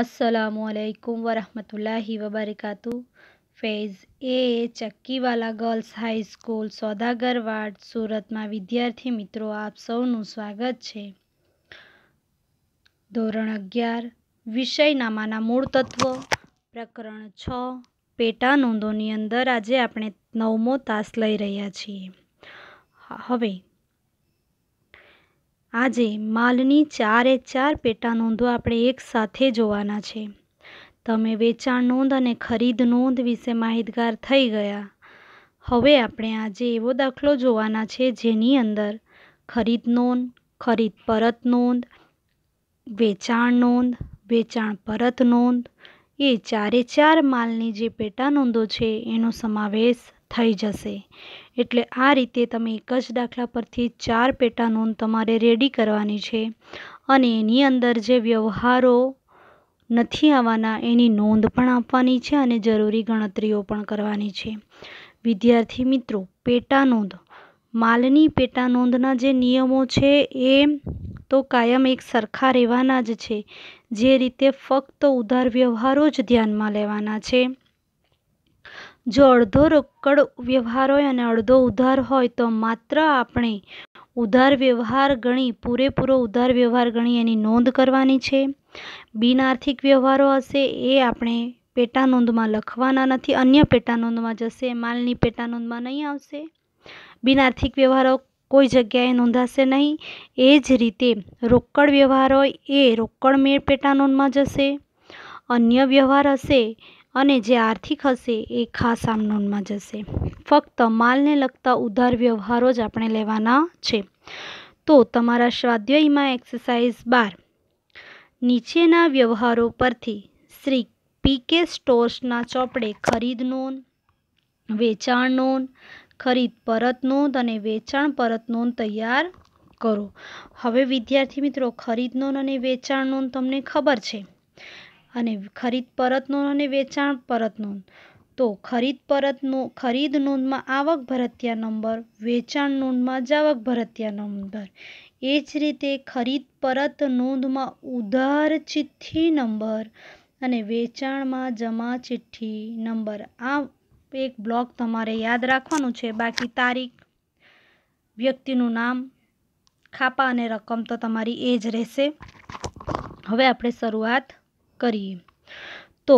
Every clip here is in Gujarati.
અસલામુઅલૈકુમ વરહમતુલાહી વબરકાતુ ફેઝ એ ચક્કીવાલા ગર્લ્સ હાઈસ્કૂલ સોદાગર સોદાગરવાડ સુરતમાં વિદ્યાર્થી મિત્રો આપ સૌનું સ્વાગત છે ધોરણ અગિયાર વિષયનામાના મૂળ તત્વો પ્રકરણ છ પેટા નોંધોની અંદર આજે આપણે નવમો તાસ લઈ રહ્યા છીએ હવે આજે માલની ચારે ચાર પેટા નોંધો આપણે એકસાથે જોવાના છે તમે વેચાણ નોંધ અને ખરીદ નોંધ વિશે માહિતગાર થઈ ગયા હવે આપણે આજે એવો દાખલો જોવાના છે જેની અંદર ખરીદ નોંધ ખરીદ પરત નોંધ વેચાણ નોંધ વેચાણ પરત નોંધ એ ચારે ચાર માલની જે પેટા નોંધો છે એનો સમાવેશ થઈ જશે એટલે આ રીતે તમે એક જ દાખલા પરથી ચાર પેટા નોંધ તમારે રેડી કરવાની છે અને એની અંદર જે વ્યવહારો નથી આવવાના એની નોંધ પણ આપવાની છે અને જરૂરી ગણતરીઓ પણ કરવાની છે વિદ્યાર્થી મિત્રો પેટા નોંધ માલની પેટા નોંધના જે નિયમો છે એ તો કાયમ એક સરખા રહેવાના જ છે જે રીતે ફક્ત ઉધાર વ્યવહારો જ ધ્યાનમાં લેવાના છે જો અડધો રોકડ વ્યવહાર હોય અને અડધો ઉધાર હોય તો માત્ર આપણે ઉધાર વ્યવહાર ગણી પૂરેપૂરો ઉધાર વ્યવહાર ગણી એની નોંધ કરવાની છે બિન આર્થિક વ્યવહારો હશે એ આપણે પેટા નોંધમાં લખવાના નથી અન્ય પેટા નોંધમાં જશે માલની પેટા નોંધમાં નહીં આવશે બિન આર્થિક વ્યવહારો કોઈ જગ્યાએ નોંધાશે નહીં એ જ રીતે રોકડ વ્યવહાર હોય એ રોકડ મેળ પેટા નોંધમાં જશે અન્ય વ્યવહાર હશે અને જે આર્થિક હશે એ ખાસ આમનોનમાં જશે ફક્ત માલને લગતા ઉધાર વ્યવહારો જ આપણે લેવાના છે તો તમારા સ્વાધ્યાયમાં એક્સરસાઇઝ બાર નીચેના વ્યવહારો પરથી શ્રી પીકે સ્ટોર્સના ચોપડે ખરીદ નોંધ વેચાણ નોંધ ખરીદ પરત નોંધ અને વેચાણ પરત નોંધ તૈયાર કરો હવે વિદ્યાર્થી મિત્રો ખરીદ નોંધ અને વેચાણ નોંધ તમને ખબર છે અને ખરીદ પરત નોંધ અને વેચાણ પરત નોંધ તો ખરીદ પરત નો ખરીદ નોંધમાં આવક ભરતિયા નંબર વેચાણ નોંધમાં જાવક ભરતિયા નંબર એ જ રીતે ખરીદ પરત નોંધમાં ઉધાર ચિઠ્ઠી નંબર અને વેચાણમાં જમા ચિઠ્ઠી નંબર આ એક બ્લોક તમારે યાદ રાખવાનું છે બાકી તારીખ વ્યક્તિનું નામ ખાપા અને રકમ તો તમારી એ જ રહેશે હવે આપણે શરૂઆત કરીએ તો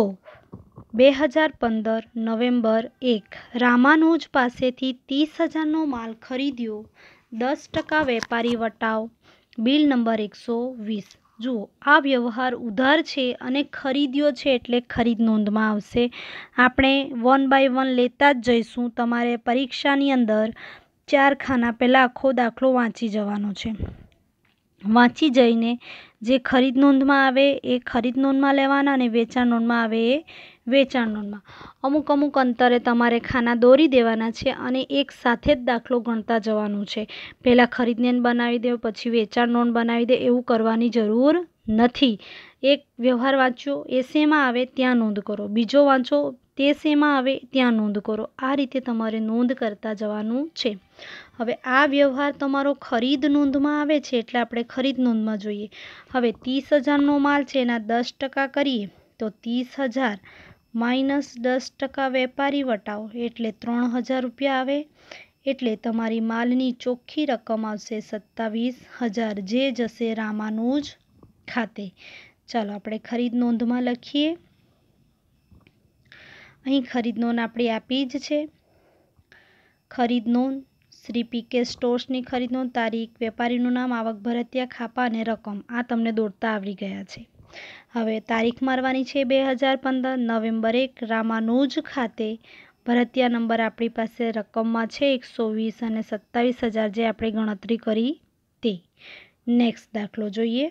બે હજાર પંદર નવેમ્બર એક રામાનુજ પાસેથી ત્રીસ હજારનો માલ ખરીદ્યો દસ ટકા વેપારી વટાવ બિલ નંબર એકસો વીસ જુઓ આ વ્યવહાર ઉધાર છે અને ખરીદ્યો છે એટલે ખરીદ નોંધમાં આવશે આપણે વન બાય વન લેતા જ જઈશું તમારે પરીક્ષાની અંદર ચાર ખાના પહેલાં આખો દાખલો વાંચી જવાનો છે વાંચી જઈને જે ખરીદ નોંધમાં આવે એ ખરીદ નોંધમાં લેવાના અને વેચાણ નોંધમાં આવે એ વેચાણ નોંધમાં અમુક અમુક અંતરે તમારે ખાના દોરી દેવાના છે અને એક સાથે જ દાખલો ગણતા જવાનું છે પહેલાં ખરીદને બનાવી દે પછી વેચાણ નોંધ બનાવી દે એવું કરવાની જરૂર નથી એક વ્યવહાર વાંચ્યો એ શેમાં આવે ત્યાં નોંધ કરો બીજો વાંચો તે શેમાં આવે ત્યાં નોંધ કરો આ રીતે તમારે નોંધ કરતા જવાનું છે હવે આ વ્યવહાર તમારો ખરીદ નોંધમાં આવે છે એટલે આપણે ખરીદ નોંધમાં જોઈએ હવે ત્રીસ હજારનો માલ છે એના દસ ટકા કરીએ તો ત્રીસ હજાર માઇનસ દસ ટકા વેપારી વટાવો એટલે ત્રણ હજાર રૂપિયા આવે એટલે તમારી માલની ચોખ્ખી રકમ આવશે સત્તાવીસ હજાર જે જશે રામાનુજ ખાતે ચાલો આપણે ખરીદ નોંધમાં લખીએ અહીં ખરીદ નોંધ આપણી આપી જ છે ખરીદ નોંધ શ્રી પીકે સ્ટોર્સની ખરીદ નોંધ તારીખ વેપારીનું નામ આવક ભરતિયા ખાપા અને રકમ આ તમને દોડતા આવડી ગયા છે હવે તારીખ મારવાની છે બે હજાર પંદર નવેમ્બર એક રામાનુજ ખાતે ભરતિયા નંબર આપણી પાસે રકમમાં છે એકસો વીસ અને સત્તાવીસ હજાર જે આપણે ગણતરી કરી તે નેક્સ્ટ દાખલો જોઈએ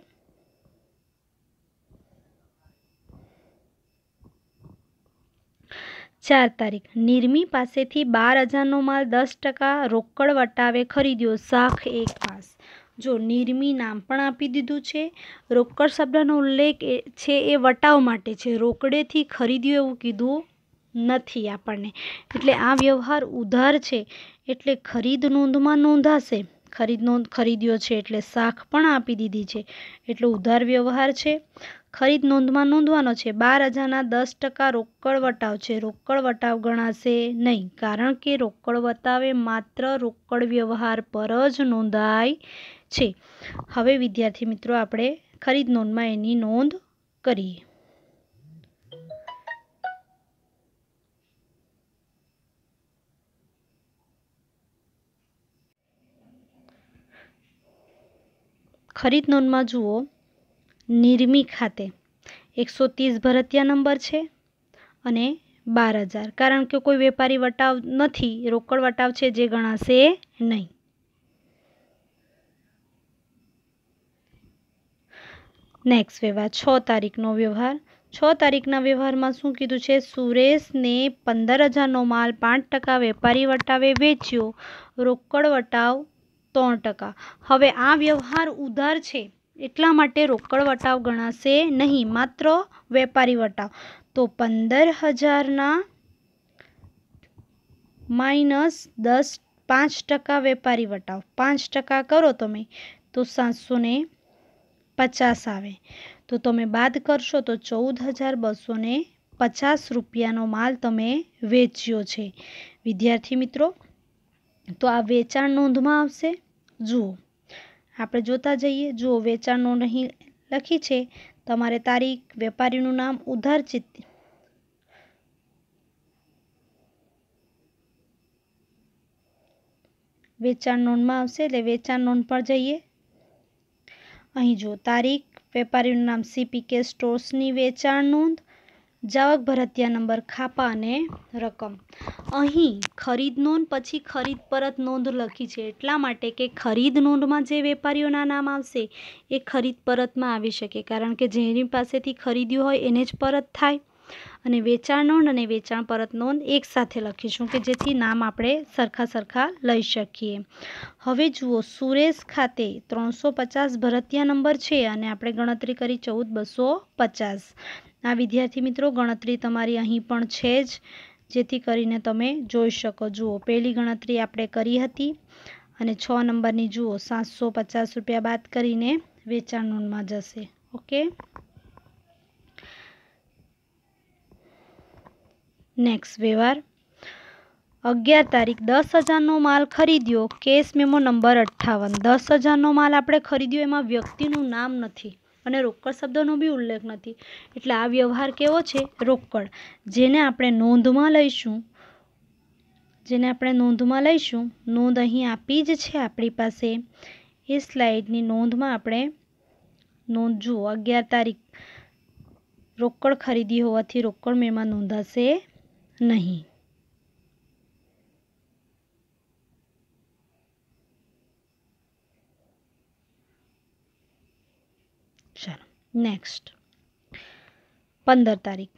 ચાર તારીખ નિર્મી પાસેથી બાર હજારનો માલ દસ ટકા રોકડ વટાવે ખરીદ્યો શાખ એક પાસ જો નિર્મી નામ પણ આપી દીધું છે રોકડ શબ્દનો ઉલ્લેખ છે એ વટાવ માટે છે રોકડેથી ખરીદ્યો એવું કીધું નથી આપણને એટલે આ વ્યવહાર ઉધાર છે એટલે ખરીદ નોંધમાં નોંધાશે ખરીદ નોંધ ખરીદ્યો છે એટલે શાખ પણ આપી દીધી છે એટલે ઉધાર વ્યવહાર છે ખરીદ નોંધમાં નોંધવાનો છે બાર હજારના દસ ટકા રોકડ વટાવ છે રોકડ વટાવ ગણાશે નહીં કારણ કે રોકડ વટાવે માત્ર રોકડ વ્યવહાર પર જ નોંધાય છે હવે વિદ્યાર્થી મિત્રો આપણે ખરીદ નોંધમાં એની નોંધ કરીએ ખરીદ નોંધમાં જુઓ નિર્મી ખાતે એકસો ત્રીસ ભરતિયા નંબર છે અને બાર હજાર કારણ કે કોઈ વેપારી વટાવ નથી રોકડ વટાવ છે જે ગણાશે નહીં નેક્સ્ટ વ્યવહાર છ તારીખનો વ્યવહાર છ તારીખના વ્યવહારમાં શું કીધું છે સુરેશને પંદર હજારનો માલ પાંચ ટકા વેપારી વટાવે વેચ્યો રોકડ વટાવ ત્રણ ટકા હવે આ વ્યવહાર ઉધાર છે એટલા માટે રોકડ વટાવ ગણાશે નહીં માત્ર વેપારી વટાવ તો પંદર હજારના માઇનસ દસ પાંચ ટકા વેપારી વટાવ પાંચ ટકા કરો તમે તો સાતસો પચાસ આવે તો તમે બાદ કરશો તો ચૌદ હજાર બસો પચાસ રૂપિયાનો માલ તમે વેચ્યો છે વિદ્યાર્થી મિત્રો તો આ વેચાણ નોંધમાં આવશે જુઓ આપણે જોતા જઈએ જો વેચાણ નોંધ અહીં લખી છે તમારે તારીખ વેપારીનું નામ ઉધાર ચિત વેચાણ નોંધમાં આવશે એટલે વેચાણ નોંધ પર જઈએ અહીં જુઓ તારીખ વેપારીનું નામ સીપીકે સ્ટોર્સની વેચાણ નોંધ જાવક ભરતિયા નંબર ખાપા અને રકમ અહીં ખરીદ નોંધ પછી ખરીદ પરત નોંધ લખી છે એટલા માટે કે ખરીદ નોંધમાં જે વેપારીઓના નામ આવશે એ ખરીદ પરતમાં આવી શકે કારણ કે જેની પાસેથી ખરીદ્યું હોય એને જ પરત થાય અને વેચાણ નોંધ અને વેચાણ પરત નોંધ એકસાથે લખીશું કે જેથી નામ આપણે સરખા સરખા લઈ શકીએ હવે જુઓ સુરેશ ખાતે ત્રણસો પચાસ ભરતિયા નંબર છે અને આપણે ગણતરી કરી ચૌદ બસો પચાસ આ વિદ્યાર્થી મિત્રો ગણતરી તમારી અહીં પણ છે જ જેથી કરીને તમે જોઈ શકો જુઓ પહેલી ગણતરી આપણે કરી હતી અને છ નંબરની જુઓ સાતસો પચાસ રૂપિયા બાદ કરીને વેચાણ નોંધમાં જશે ઓકે નેક્સ્ટ વ્યવહાર અગિયાર તારીખ દસ હજારનો માલ ખરીદ્યો કેસ મેમો નંબર અઠ્ઠાવન દસ હજારનો માલ આપણે ખરીદ્યો એમાં વ્યક્તિનું નામ નથી અને રોકડ શબ્દનો બી ઉલ્લેખ નથી એટલે આ વ્યવહાર કેવો છે રોકડ જેને આપણે નોંધમાં લઈશું જેને આપણે નોંધમાં લઈશું નોંધ અહીં આપી જ છે આપણી પાસે એ સ્લાઇડની નોંધમાં આપણે નોંધ જુઓ અગિયાર તારીખ રોકડ ખરીદી હોવાથી રોકડ મેળમાં નોંધાશે નહીં ચાલો નેક્સ્ટ પંદર તારીખ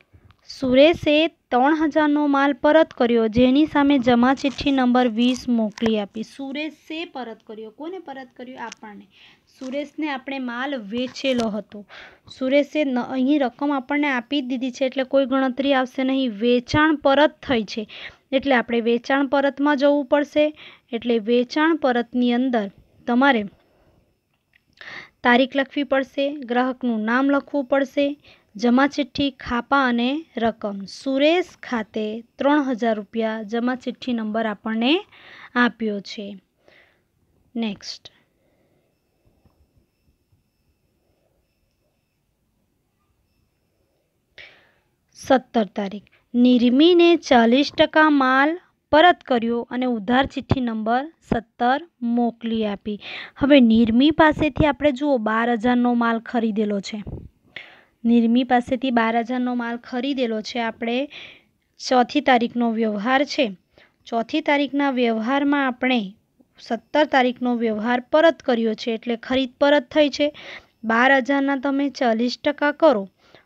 સુરેશે ત્રણ હજારનો માલ પરત કર્યો જેની સામે જમા ચિઠ્ઠી નંબર વીસ મોકલી આપી સુરેશે પરત કર્યો કોને પરત કર્યું આપણને સુરેશને આપણે માલ વેચેલો હતો સુરેશે અહીં રકમ આપણને આપી દીધી છે એટલે કોઈ ગણતરી આવશે નહીં વેચાણ પરત થઈ છે એટલે આપણે વેચાણ પરતમાં જવું પડશે એટલે વેચાણ પરતની અંદર તમારે તારીખ લખવી પડશે ગ્રાહકનું નામ લખવું પડશે જમા ચિઠ્ઠી ખાપા અને રકમ સુરેશ ખાતે ત્રણ હજાર રૂપિયા જમા ચિઠ્ઠી નંબર આપણને આપ્યો છે નેક્સ્ટ સત્તર તારીખ નિર્મીને ચાલીસ ટકા માલ પરત કર્યો અને ઉધાર ચિઠ્ઠી નંબર સત્તર મોકલી આપી હવે નિર્મી પાસેથી આપણે જુઓ બાર હજારનો માલ ખરીદેલો છે નિર્મી પાસેથી બાર હજારનો માલ ખરીદેલો છે આપણે ચોથી તારીખનો વ્યવહાર છે ચોથી તારીખના વ્યવહારમાં આપણે સત્તર તારીખનો વ્યવહાર પરત કર્યો છે એટલે ખરીદ પરત થઈ છે બાર હજારના તમે ચાલીસ ટકા કરો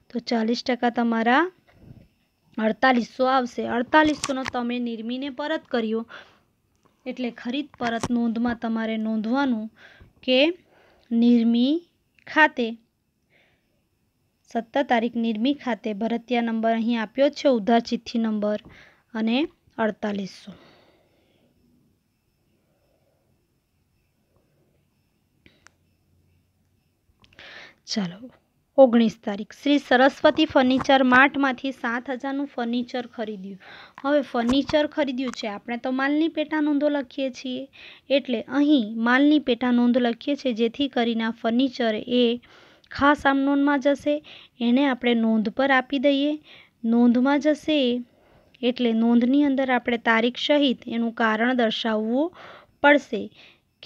તો ચાલીસ ટકા તમારા અડતાલીસો આવશે અડતાલીસોનો તમે નિર્મીને પરત કર્યો એટલે ખરીદ પરત નોંધમાં તમારે નોંધવાનું કે નિર્મી ખાતે સત્તર તારીખ નિર્મી ખાતે ભરતિયા નંબર અહીં આપ્યો છે ઉધાર ચિઠ્ઠી નંબર અને અડતાલીસો ચાલો ઓગણીસ તારીખ શ્રી સરસ્વતી ફર્નિચર માર્ટમાંથી સાત હજારનું ફર્નિચર ખરીદ્યું હવે ફર્નિચર ખરીદ્યું છે આપણે તો માલની પેટા નોંધો લખીએ છીએ એટલે અહીં માલની પેટા નોંધ લખીએ છીએ જેથી કરીને ફર્નિચર એ ખાસ આમનોનમાં જશે એને આપણે નોંધ પર આપી દઈએ નોંધમાં જશે એટલે નોંધની અંદર આપણે તારીખ સહિત એનું કારણ દર્શાવવું પડશે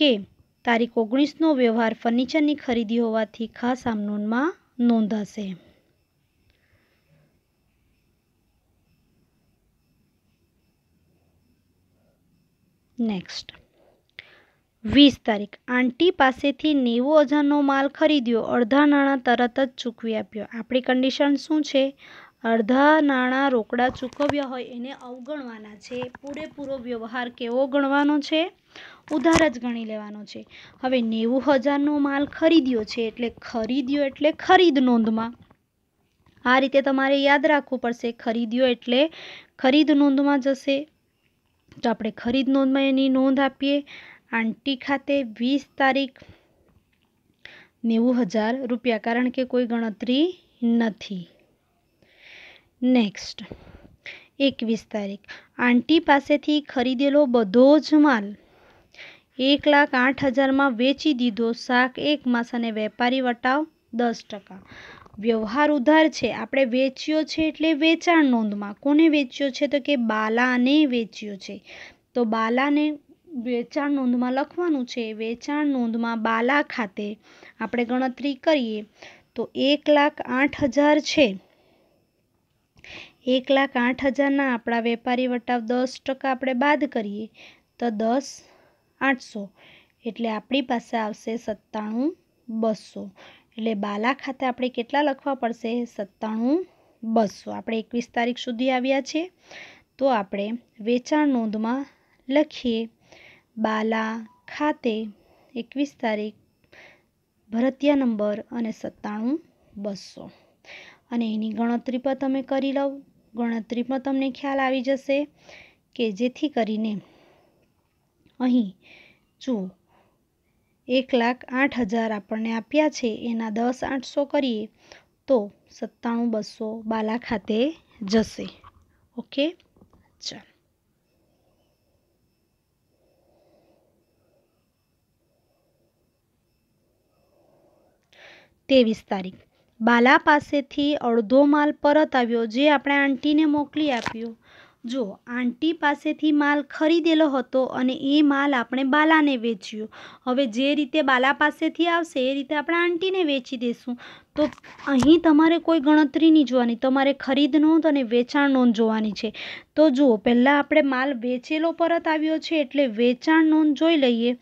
કે તારીખ ઓગણીસનો વ્યવહાર ફર્નિચરની ખરીદી હોવાથી ખાસ આમનોનમાં નોંધાશે નેક્સ્ટ વીસ તારીખ આંટી પાસેથી નેવું હજારનો માલ ખરીદ્યો અડધા નાણાં તરત જ ચૂકવી આપ્યો આપણી કન્ડિશન શું છે અડધા નાણાં રોકડા ચૂકવ્યા હોય એને અવગણવાના છે પૂરેપૂરો વ્યવહાર કેવો ગણવાનો છે ઉધાર જ ગણી લેવાનો છે હવે નેવું હજારનો માલ ખરીદ્યો છે એટલે ખરીદ્યો એટલે ખરીદ નોંધમાં આ રીતે તમારે યાદ રાખવું પડશે ખરીદ્યો એટલે ખરીદ નોંધમાં જશે તો આપણે ખરીદ નોંધમાં એની નોંધ આપીએ આંટી ખાતે વીસ તારીખ નેવું હજાર રૂપિયા કારણ કે કોઈ ગણતરી નથી નેક્સ્ટ એકવીસ તારીખ આંટી પાસેથી ખરીદેલો બધો જ માલ એક લાખ આઠ હજારમાં વેચી દીધો શાક એક માસ અને વેપારી વટાવ દસ ટકા વ્યવહાર ઉધાર છે આપણે વેચ્યો છે એટલે વેચાણ નોંધમાં કોને વેચ્યો છે તો કે બાલાને વેચ્યો છે તો બાલાને વેચાણ નોંધમાં લખવાનું છે વેચાણ નોંધમાં બાલા ખાતે આપણે ગણતરી કરીએ તો એક લાખ આઠ હજાર છે એક લાખ આઠ હજારના આપણા વેપારી વટાવ દસ ટકા આપણે બાદ કરીએ તો દસ આઠસો એટલે આપણી પાસે આવશે સત્તાણું બસો એટલે બાલા ખાતે આપણે કેટલા લખવા પડશે સત્તાણું બસો આપણે એકવીસ તારીખ સુધી આવ્યા છીએ તો આપણે વેચાણ નોંધમાં લખીએ બાલા ખાતે એકવીસ તારીખ ભરતિયા નંબર અને સત્તાણું બસો અને એની ગણતરી પણ તમે કરી લો ગણતરીમાં તમને ખ્યાલ આવી જશે કે જેથી કરીને અહીં જુઓ એક લાખ આઠ હજાર આપણને આપ્યા છે એના દસ આઠસો કરીએ તો સત્તાણું બસો બાલા ખાતે જશે ઓકે ચાલો ત્રેવીસ તારીખ બાલા પાસેથી અડધો માલ પરત આવ્યો જે આપણે આંટીને મોકલી આપ્યો જો આંટી પાસેથી માલ ખરીદેલો હતો અને એ માલ આપણે બાલાને વેચ્યો હવે જે રીતે બાલા પાસેથી આવશે એ રીતે આપણે આંટીને વેચી દઈશું તો અહીં તમારે કોઈ ગણતરી નહીં જોવાની તમારે ખરીદ નોંધ અને વેચાણ નોંધ જોવાની છે તો જુઓ પહેલાં આપણે માલ વેચેલો પરત આવ્યો છે એટલે વેચાણ નોંધ જોઈ લઈએ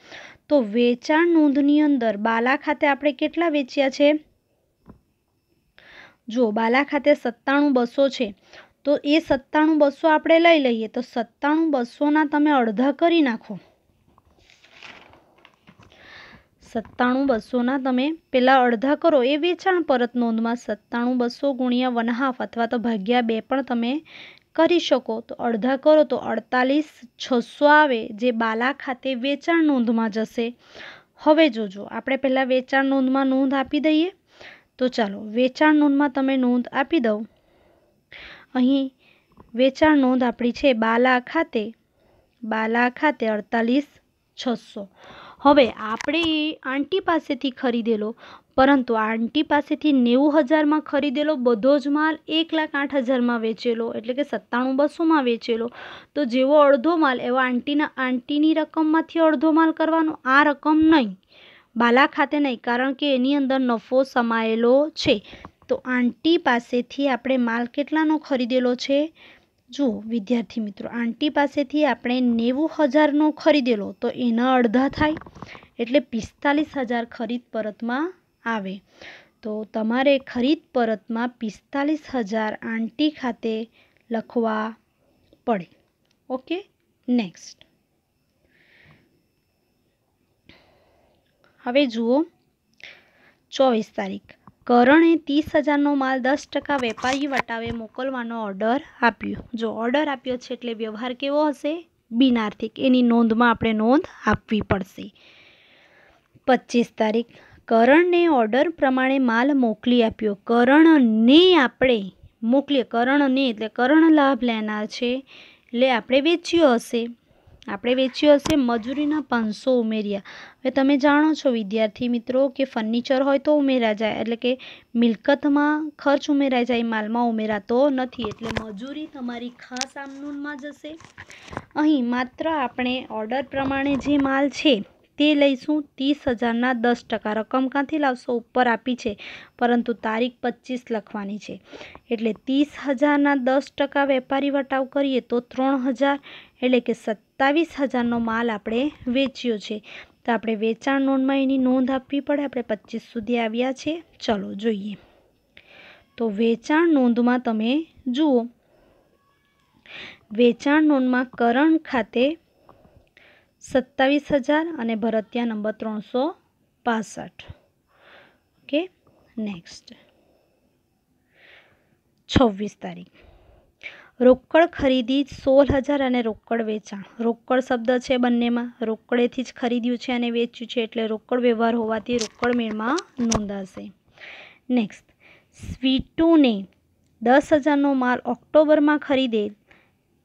તો વેચાણ નોંધની અંદર બાલા ખાતે આપણે કેટલા વેચ્યા છે જો બાલા ખાતે સત્તાણું બસો છે તો એ સત્તાણું બસો આપણે લઈ લઈએ તો સત્તાણું બસોના તમે અડધા કરી નાખો સત્તાણું બસોના તમે પહેલાં અડધા કરો એ વેચાણ પરત નોંધમાં સત્તાણું બસો ગુણ્યા વન હાફ અથવા તો ભાગ્યા બે પણ તમે કરી શકો તો અડધા કરો તો અડતાલીસ છસો આવે જે બાલા ખાતે વેચાણ નોંધમાં જશે હવે જોજો આપણે પહેલાં વેચાણ નોંધમાં નોંધ આપી દઈએ તો ચાલો વેચાણ નોંધમાં તમે નોંધ આપી દો અહીં વેચાણ નોંધ આપણી છે બાલા ખાતે બાલા ખાતે અડતાલીસ છસો હવે આપણે આંટી પાસેથી ખરીદેલો પરંતુ આંટી પાસેથી નેવું હજારમાં ખરીદેલો બધો જ માલ એક લાખ આઠ હજારમાં વેચેલો એટલે કે સત્તાણું બસોમાં વેચેલો તો જેવો અડધો માલ એવો આંટીના આંટીની રકમમાંથી અડધો માલ કરવાનો આ રકમ નહીં બાલા ખાતે નહીં કારણ કે એની અંદર નફો સમાયેલો છે તો આંટી પાસેથી આપણે માલ કેટલાનો ખરીદેલો છે જુઓ વિદ્યાર્થી મિત્રો આંટી પાસેથી આપણે નેવું હજારનો ખરીદેલો તો એના અડધા થાય એટલે પિસ્તાલીસ હજાર ખરીદ પરતમાં આવે તો તમારે ખરીદ પરતમાં પિસ્તાલીસ હજાર આંટી ખાતે લખવા પડે ઓકે નેક્સ્ટ હવે જુઓ ચોવીસ તારીખ કરણે ત્રીસ હજારનો માલ દસ ટકા વેપારી વટાવે મોકલવાનો ઓર્ડર આપ્યો જો ઓર્ડર આપ્યો છે એટલે વ્યવહાર કેવો હશે બિનઆર્થિક એની નોંધમાં આપણે નોંધ આપવી પડશે પચીસ તારીખ કરણને ઓર્ડર પ્રમાણે માલ મોકલી આપ્યો કરણને આપણે મોકલીએ કરણને એટલે કરણ લાભ લેનાર છે એટલે આપણે વેચ્યો હશે આપણે વેચ્યું હશે મજૂરીના પાંચસો ઉમેર્યા હવે તમે જાણો છો વિદ્યાર્થી મિત્રો કે ફર્નિચર હોય તો ઉમેરા જાય એટલે કે મિલકતમાં ખર્ચ ઉમેરાય જાય માલમાં ઉમેરાતો નથી એટલે મજૂરી તમારી ખાસ આમનૂનમાં જશે અહીં માત્ર આપણે ઓર્ડર પ્રમાણે જે માલ છે તે લઈશું ત્રીસ હજારના દસ ટકા રકમ ક્યાંથી લાવશો ઉપર આપી છે પરંતુ તારીખ પચીસ લખવાની છે એટલે ત્રીસ હજારના દસ ટકા વેપારી વટાવ કરીએ તો ત્રણ હજાર એટલે કે સત્તર સત્તાવીસ હજારનો માલ આપણે વેચ્યો છે તો આપણે વેચાણ નોંધમાં એની નોંધ આપવી પડે આપણે પચીસ સુધી આવ્યા છે ચલો જોઈએ તો વેચાણ નોંધમાં તમે જુઓ વેચાણ નોંધમાં કરણ ખાતે સત્તાવીસ હજાર અને ભરતિયા નંબર ત્રણસો પાસઠ ઓકે નેક્સ્ટ છવ્વીસ તારીખ રોકડ ખરીદી સોળ હજાર અને રોકડ વેચાણ રોકડ શબ્દ છે બંનેમાં રોકડેથી જ ખરીદ્યું છે અને વેચ્યું છે એટલે રોકડ વ્યવહાર હોવાથી રોકડ મેળમાં નોંધાશે નેક્સ્ટ સ્વીટુને દસ હજારનો માલ ઓક્ટોબરમાં ખરીદેલ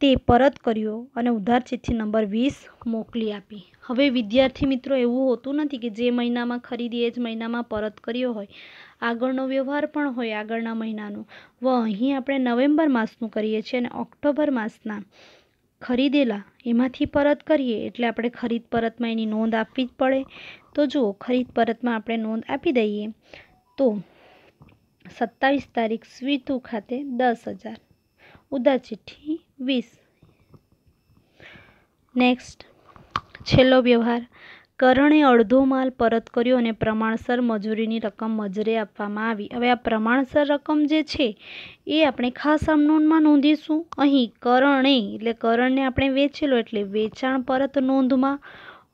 તે પરત કર્યો અને ઉધાર ચિઠ્ઠી નંબર વીસ મોકલી આપી હવે વિદ્યાર્થી મિત્રો એવું હોતું નથી કે જે મહિનામાં ખરીદી એ જ મહિનામાં પરત કર્યો હોય આગળનો વ્યવહાર પણ હોય આગળના મહિનાનો વ અહીં આપણે નવેમ્બર માસનું કરીએ છીએ અને ઓક્ટોબર માસના ખરીદેલા એમાંથી પરત કરીએ એટલે આપણે ખરીદ પરતમાં એની નોંધ આપવી જ પડે તો જુઓ ખરીદ પરતમાં આપણે નોંધ આપી દઈએ તો સત્તાવીસ તારીખ સ્વીતુ ખાતે દસ હજાર ઉદા ચિઠ્ઠી વીસ નેક્સ્ટ છેલ્લો વ્યવહાર કરણે અડધો માલ પરત કર્યો અને પ્રમાણસર મજૂરીની રકમ મજરે આપવામાં આવી હવે આ પ્રમાણસર રકમ જે છે એ આપણે ખાસ આમનોંધમાં નોંધીશું અહીં કરણે એટલે કરણને આપણે વેચેલો એટલે વેચાણ પરત નોંધમાં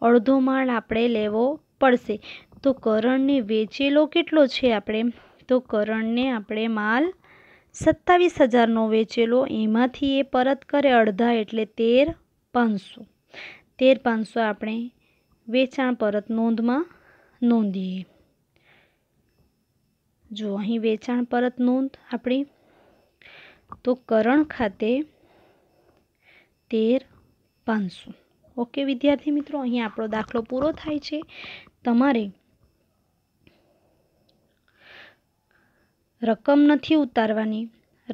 અડધો માલ આપણે લેવો પડશે તો કરણને વેચેલો કેટલો છે આપણે તો કરણને આપણે માલ સત્તાવીસ હજારનો વેચેલો એમાંથી એ પરત કરે અડધા એટલે તેર પાંચસો તેર પાંચસો આપણે વેચાણ પરત નોંધમાં નોંધીએ જો અહીં વેચાણ પરત નોંધ આપણી તો કરણ ખાતે તેર પાંચસો ઓકે વિદ્યાર્થી મિત્રો અહીં આપણો દાખલો પૂરો થાય છે તમારે રકમ નથી ઉતારવાની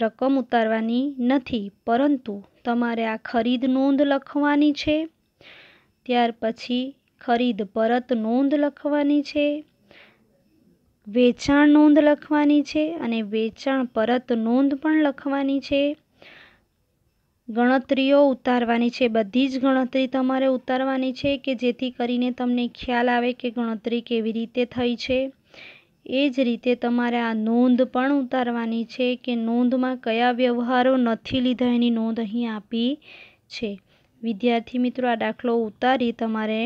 રકમ ઉતારવાની નથી પરંતુ તમારે આ ખરીદ નોંધ લખવાની છે ત્યાર પછી ખરીદ પરત નોંધ લખવાની છે વેચાણ નોંધ લખવાની છે અને વેચાણ પરત નોંધ પણ લખવાની છે ગણતરીઓ ઉતારવાની છે બધી જ ગણતરી તમારે ઉતારવાની છે કે જેથી કરીને તમને ખ્યાલ આવે કે ગણતરી કેવી રીતે થઈ છે એ જ રીતે તમારે આ નોંધ પણ ઉતારવાની છે કે નોંધમાં કયા વ્યવહારો નથી લીધા એની નોંધ અહીં આપી છે વિદ્યાર્થી મિત્રો આ દાખલો ઉતારી તમારે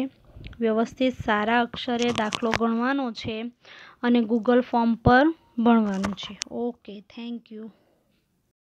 વ્યવસ્થિત સારા અક્ષરે દાખલો ગણવાનો છે અને ગૂગલ ફોર્મ પર ભણવાનું છે ઓકે થેન્ક યુ